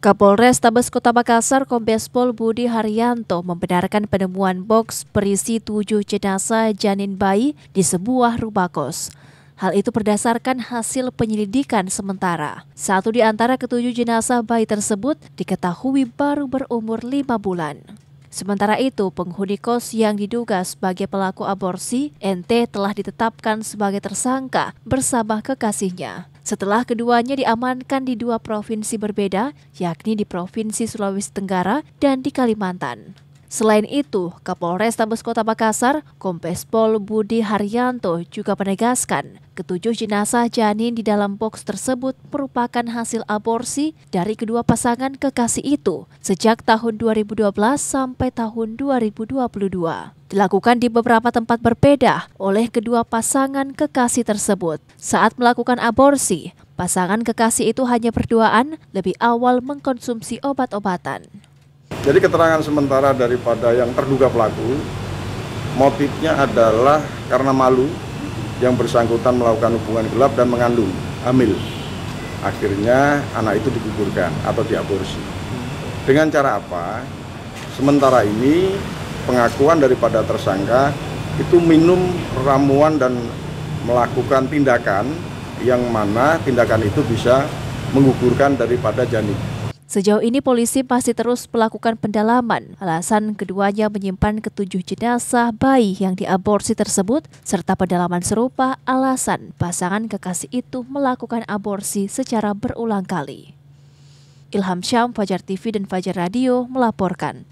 Kapolres Tabes Kota Makassar Kombes Pol Budi Haryanto membenarkan penemuan box berisi tujuh jenazah janin bayi di sebuah rumah kos. Hal itu berdasarkan hasil penyelidikan sementara. Satu di antara ketujuh jenazah bayi tersebut diketahui baru berumur lima bulan. Sementara itu, penghuni kos yang diduga sebagai pelaku aborsi, NT telah ditetapkan sebagai tersangka bersama kekasihnya. Setelah keduanya diamankan di dua provinsi berbeda, yakni di Provinsi Sulawesi Tenggara dan di Kalimantan. Selain itu, Kapolres Tabes Kota Makassar, Kompes Pol Budi Haryanto juga menegaskan, ketujuh jenazah janin di dalam box tersebut merupakan hasil aborsi dari kedua pasangan kekasih itu sejak tahun 2012 sampai tahun 2022. Dilakukan di beberapa tempat berbeda oleh kedua pasangan kekasih tersebut. Saat melakukan aborsi, pasangan kekasih itu hanya berduaan lebih awal mengkonsumsi obat-obatan. Jadi keterangan sementara daripada yang terduga pelaku motifnya adalah karena malu yang bersangkutan melakukan hubungan gelap dan mengandung hamil. Akhirnya anak itu digugurkan atau diaborsi. Dengan cara apa? Sementara ini pengakuan daripada tersangka itu minum ramuan dan melakukan tindakan yang mana tindakan itu bisa menggugurkan daripada janin. Sejauh ini polisi masih terus melakukan pendalaman. Alasan keduanya menyimpan ketujuh jenazah bayi yang diaborsi tersebut serta pendalaman serupa alasan pasangan kekasih itu melakukan aborsi secara berulang kali. Ilham Syam, Fajar TV dan Fajar Radio melaporkan.